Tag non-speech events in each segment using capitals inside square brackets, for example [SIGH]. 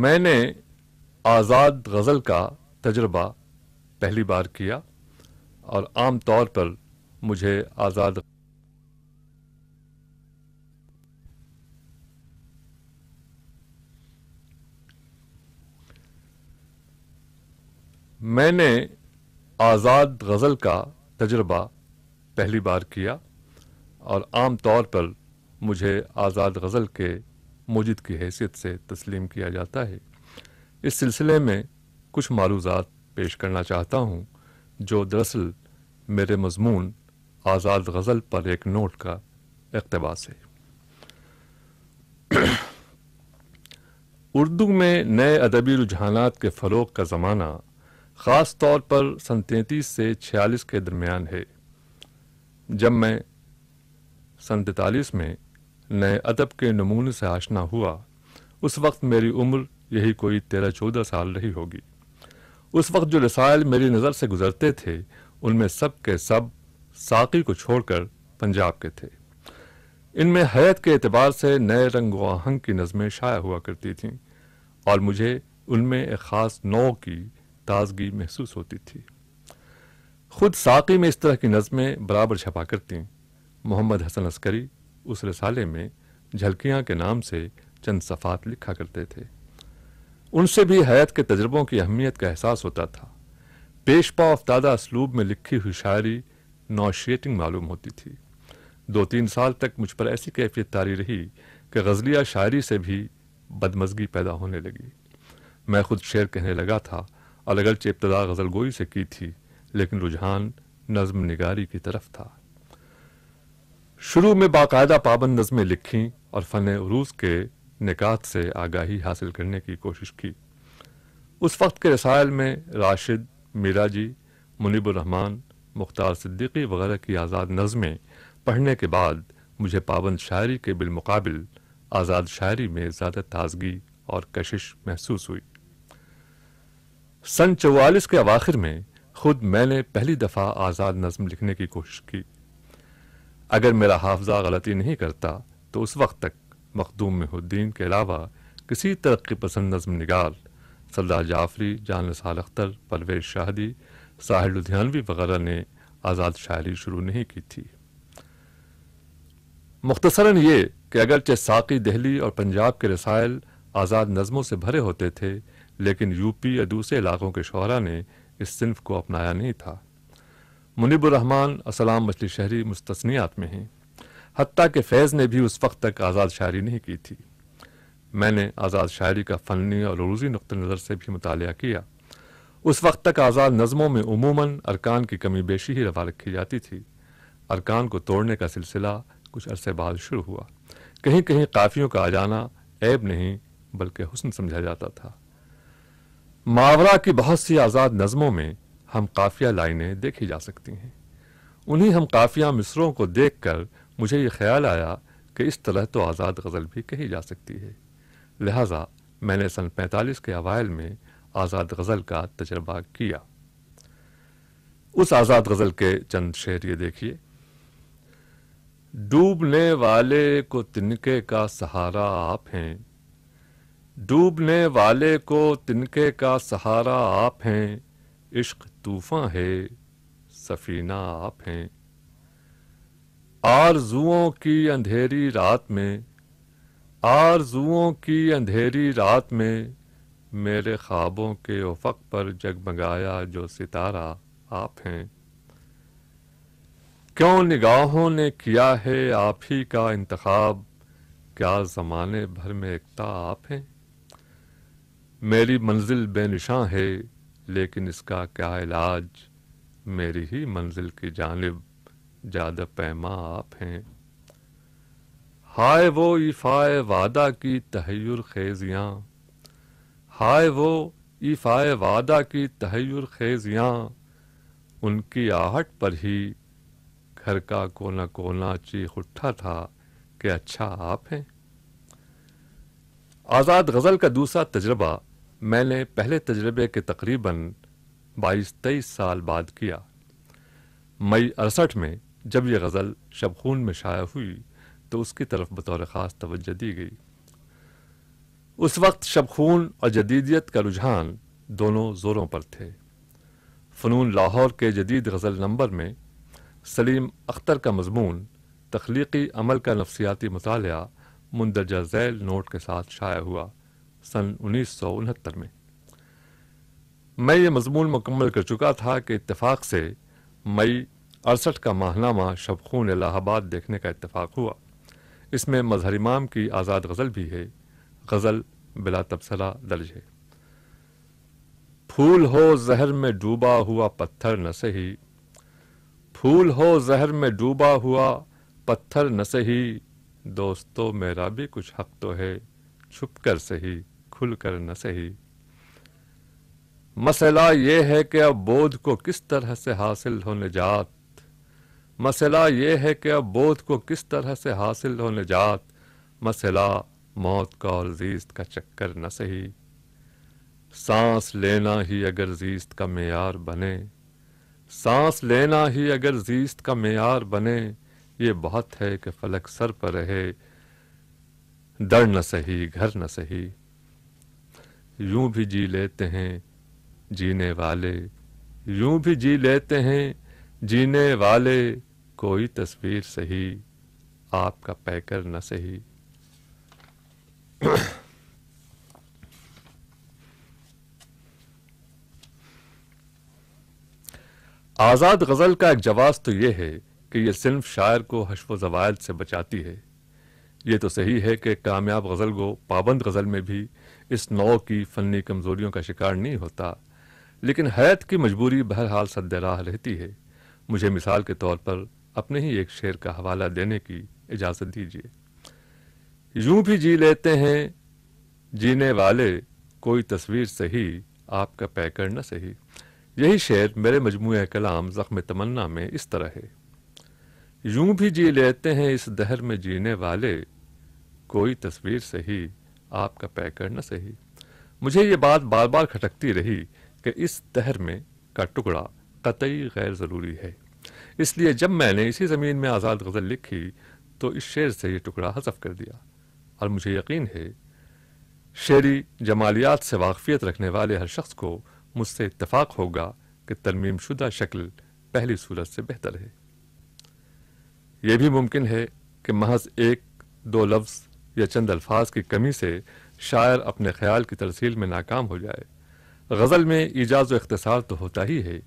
میں نے آزاد غزل کا تجربہ پہلی بار کیا اور عام طور پر مجھے آزاد میں نے آزاد غزل کا تجربہ پہلی بار کیا اور عام طور پر مجھے آزاد غزل کے موجد کی حیثیت سے تسلیم کیا جاتا ہے اس سلسلے میں کچھ معروضات پیش کرنا چاہتا ہوں جو دراصل میرے مضمون آزاد غزل پر ایک نوٹ کا اقتباس ہے اردو میں نئے ادبی رجحانات کے فروغ کا زمانہ خاص طور پر سن تینتیس سے چھیالیس کے درمیان ہے جب میں سن تینتالیس میں نئے ادب کے نمونے سے آشنا ہوا اس وقت میری عمر یہی کوئی تیرہ چودہ سال رہی ہوگی اس وقت جو رسائل میری نظر سے گزرتے تھے ان میں سب کے سب ساقی کو چھوڑ کر پنجاب کے تھے ان میں حیرت کے اعتبار سے نئے رنگ و آہنگ کی نظمیں شائع ہوا کرتی تھیں اور مجھے ان میں ایک خاص نو کی تازگی محسوس ہوتی تھی خود ساقی میں اس طرح کی نظمیں برابر چھپا کرتی محمد حسن عسکری اس رسالے میں جھلکیاں کے نام سے چند صفات لکھا کرتے تھے ان سے بھی حیات کے تجربوں کی اہمیت کا احساس ہوتا تھا پیش پا افتادہ اسلوب میں لکھی ہوئی شاعری نوشیٹنگ معلوم ہوتی تھی دو تین سال تک مجھ پر ایسی کیفیت تاری رہی کہ غزلیہ شاعری سے بھی بدمزگی پیدا ہونے لگی میں خود شعر کہنے لگا تھا اور اگرچہ ابتدا غزل گوئی سے کی تھی لیکن رجحان نظم نگاری کی طرف تھا شروع میں باقاعدہ پابند نظمیں لکھیں اور فن عروس کے نکات سے آگاہی حاصل کرنے کی کوشش کی اس وقت کے رسائل میں راشد میرا جی منیب الرحمان مختار صدیقی وغیرہ کی آزاد نظمیں پڑھنے کے بعد مجھے پابند شاعری کے بالمقابل آزاد شاعری میں زیادہ تازگی اور کشش محسوس ہوئی سن چوالیس کے اواخر میں خود میں نے پہلی دفعہ آزاد نظم لکھنے کی کوشش کی اگر میرا حافظہ غلطی نہیں کرتا تو اس وقت تک مخدوم الدین کے علاوہ کسی ترقی پسند نظم نگار سردار جعفری جان سال اختر پرویز شاہدی ساحل لدھیانوی وغیرہ نے آزاد شاعری شروع نہیں کی تھی مختصراً یہ کہ اگرچہ ساقی دہلی اور پنجاب کے رسائل آزاد نظموں سے بھرے ہوتے تھے لیکن یو پی یا دوسرے علاقوں کے شعراء نے اس صنف کو اپنایا نہیں تھا منیب الرحمن اسلام مچھلی شہری مستثنیات میں ہیں حتیٰ کہ فیض نے بھی اس وقت تک آزاد شاعری نہیں کی تھی میں نے آزاد شاعری کا فنی اور عروضی نقطہ نظر سے بھی مطالعہ کیا اس وقت تک آزاد نظموں میں عموماً ارکان کی کمی بیشی ہی روا رکھی جاتی تھی ارکان کو توڑنے کا سلسلہ کچھ عرصے بعد شروع ہوا کہیں کہیں قافیوں کا آ جانا عیب نہیں بلکہ حسن سمجھا جاتا تھا ماورا کی بہت سی آزاد نظموں میں ہم قافیہ لائنیں دیکھی جا سکتی ہیں انہی ہم قافیہ مصروں کو دیکھ کر مجھے یہ خیال آیا کہ اس طرح تو آزاد غزل بھی کہی جا سکتی ہے لہذا میں نے سن پینتالیس کے اوائل میں آزاد غزل کا تجربہ کیا اس آزاد غزل کے چند شعر یہ دیکھیے ڈوبنے والے کو تنکے کا سہارا آپ ہیں ڈوبنے والے کو تنکے کا سہارا آپ ہیں عشق طوفاں ہے سفینہ آپ ہیں آرزوؤں کی اندھیری رات میں آر کی اندھیری رات میں میرے خوابوں کے افق پر جگمگایا جو ستارہ آپ ہیں کیوں نگاہوں نے کیا ہے آپ ہی کا انتخاب کیا زمانے بھر میں ایکتا آپ ہیں میری منزل بے نشاں ہے لیکن اس کا کیا علاج میری ہی منزل کی جانب زیادہ پیما آپ ہیں ہائے وہ ایفائے وعدہ کی تحیر خیزیاں ہائے وہ ایفائے وعدہ کی تحیر خیزیاں ان کی آہٹ پر ہی گھر کا کونا کونا چیخ اٹھا تھا کہ اچھا آپ ہیں آزاد غزل کا دوسرا تجربہ میں نے پہلے تجربے کے تقریباً بائیس تیئیس سال بعد کیا مئی اڑسٹھ میں جب یہ غزل شب خون میں شائع ہوئی تو اس کی طرف بطور خاص توجہ دی گئی اس وقت شب خون اور جدیدیت کا رجحان دونوں زوروں پر تھے فنون لاہور کے جدید غزل نمبر میں سلیم اختر کا مضمون تخلیقی عمل کا نفسیاتی مطالعہ مندرجہ ذیل نوٹ کے ساتھ شائع ہوا سن انیس سو انہتر میں میں یہ مضمون مکمل کر چکا تھا کہ اتفاق سے مئی اڑسٹھ کا ماہنامہ شبخون الہ آباد دیکھنے کا اتفاق ہوا اس میں مظہر امام کی آزاد غزل بھی ہے غزل بلا تبصرہ درج ہے پھول ہو زہر میں ڈوبا ہوا پتھر نہ صحیح پھول ہو زہر میں ڈوبا ہوا پتھر نہ صحیح دوستوں میرا بھی کچھ حق تو ہے چھپ کر صحیح کھل کر نہ سہی مسئلہ یہ ہے کہ اب بودھ کو کس طرح سے حاصل ہونے جات مسئلہ یہ ہے کہ اب بودھ کو کس طرح سے حاصل ہونے جات مسئلہ موت کا اور زیست کا چکر نہ سہی سانس لینا ہی اگر زیست کا معیار بنے سانس لینا ہی اگر زیست کا معیار بنے یہ بہت ہے کہ فلک سر پر رہے در نہ سہی گھر نہ صحیح یوں بھی جی لیتے ہیں جینے والے یوں بھی جی لیتے ہیں جینے والے کوئی تصویر صحیح آپ کا پیکر نہ صحیح آزاد غزل کا ایک جواز تو یہ ہے کہ یہ صنف شاعر کو حشف و زوائد سے بچاتی ہے یہ تو صحیح ہے کہ کامیاب غزل کو پابند غزل میں بھی اس نو کی فنی کمزوریوں کا شکار نہیں ہوتا لیکن حیرت کی مجبوری بہرحال سد راہ رہتی ہے مجھے مثال کے طور پر اپنے ہی ایک شعر کا حوالہ دینے کی اجازت دیجیے یوں بھی جی لیتے ہیں جینے والے کوئی تصویر صحیح آپ کا پیکر نہ صحیح یہی شعر میرے مجموعہ کلام زخم تمنا میں اس طرح ہے یوں بھی جی لیتے ہیں اس دہر میں جینے والے کوئی تصویر صحیح آپ کا پیک کرنا صحیح مجھے یہ بات بار بار کھٹکتی رہی کہ اس دہر میں کا ٹکڑا قطعی غیر ضروری ہے اس لیے جب میں نے اسی زمین میں آزاد غزل لکھی تو اس شعر سے یہ ٹکڑا حذف کر دیا اور مجھے یقین ہے شعری جمالیات سے واقفیت رکھنے والے ہر شخص کو مجھ سے اتفاق ہوگا کہ ترمیم شدہ شکل پہلی صورت سے بہتر ہے یہ بھی ممکن ہے کہ محض ایک دو لفظ یا چند الفاظ کی کمی سے شاعر اپنے خیال کی ترسیل میں ناکام ہو جائے غزل میں ایجاز و اختصار تو ہوتا ہی ہے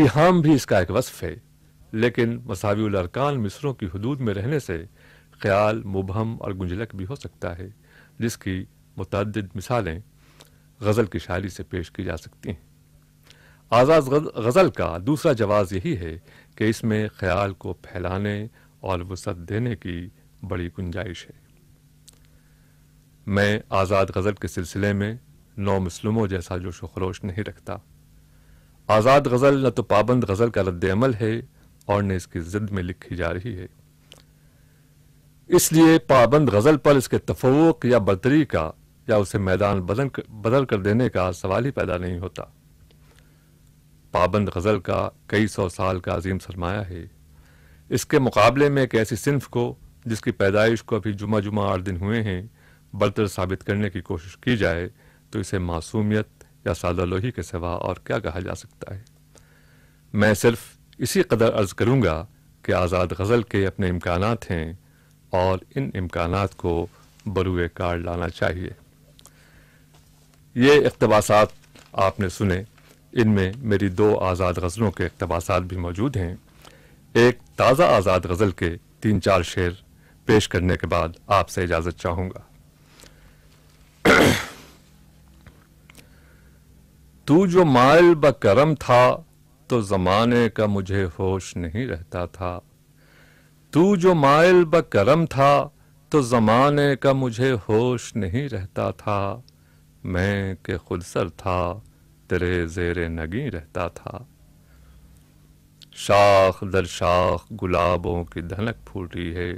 ایہام بھی اس کا ایک وصف ہے لیکن مساوی الارکان مصروں کی حدود میں رہنے سے خیال مبہم اور گنجلک بھی ہو سکتا ہے جس کی متعدد مثالیں غزل کی شاعری سے پیش کی جا سکتی ہیں آزاد غزل کا دوسرا جواز یہی ہے کہ اس میں خیال کو پھیلانے اور وسعت دینے کی بڑی گنجائش ہے میں آزاد غزل کے سلسلے میں نو مسلموں جیسا جوش و خروش نہیں رکھتا آزاد غزل نہ تو پابند غزل کا رد عمل ہے اور نہ اس کی زد میں لکھی جا رہی ہے اس لیے پابند غزل پر اس کے تفوق یا برتری کا یا اسے میدان بدل کر دینے کا سوال ہی پیدا نہیں ہوتا پابند غزل کا کئی سو سال کا عظیم سرمایہ ہے اس کے مقابلے میں ایک ایسی صنف کو جس کی پیدائش کو ابھی جمعہ جمعہ آٹھ دن ہوئے ہیں برتر ثابت کرنے کی کوشش کی جائے تو اسے معصومیت یا سادہ لوہی کے سوا اور کیا کہا جا سکتا ہے میں صرف اسی قدر عرض کروں گا کہ آزاد غزل کے اپنے امکانات ہیں اور ان امکانات کو بروئے کار لانا چاہیے یہ اقتباسات آپ نے سنے ان میں میری دو آزاد غزلوں کے اقتباسات بھی موجود ہیں ایک تازہ آزاد غزل کے تین چار شعر پیش کرنے کے بعد آپ سے اجازت چاہوں گا [CLEARS THROAT] تو جو مائل ب کرم تھا تو زمانے کا مجھے ہوش نہیں رہتا تھا تو جو مائل ب کرم تھا تو زمانے کا مجھے ہوش نہیں رہتا تھا میں کہ خود سر تھا ترے زیر نگی رہتا تھا شاخ در شاخ گلابوں کی دھنک پھوٹی ہے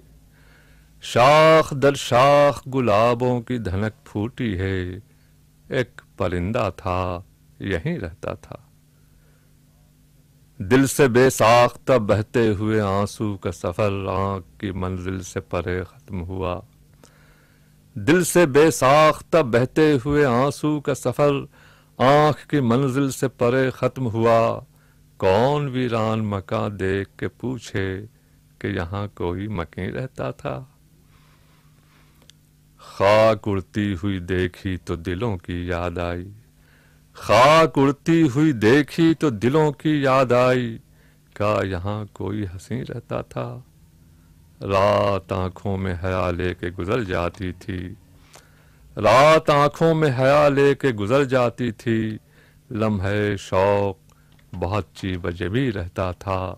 شاخ در شاخ گلابوں کی دھنک پھوٹی ہے ایک پرندہ تھا یہیں رہتا تھا دل سے بے ساختہ بہتے ہوئے آنسو کا سفر آنکھ کی منزل سے پرے ختم ہوا دل سے بے ساختہ بہتے ہوئے آنسو کا سفر آنکھ کی منزل سے پرے ختم ہوا کون ویران مکاں دیکھ کے پوچھے کہ یہاں کوئی مکی رہتا تھا خاک اڑتی ہوئی دیکھی تو دلوں کی یاد آئی خاک اڑتی ہوئی دیکھی تو دلوں کی یاد آئی کا یہاں کوئی ہنسی رہتا تھا رات آنکھوں میں حیا لے کے گزر جاتی تھی رات آنکھوں میں حیا لے کے گزر جاتی تھی لمحے شوق بہت چی بجے بھی رہتا تھا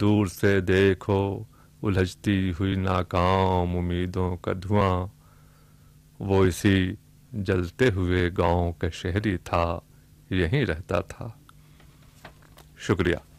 دور سے دیکھو الجھتی ہوئی ناکام امیدوں کا دھواں وہ اسی جلتے ہوئے گاؤں کے شہری تھا یہیں رہتا تھا شکریہ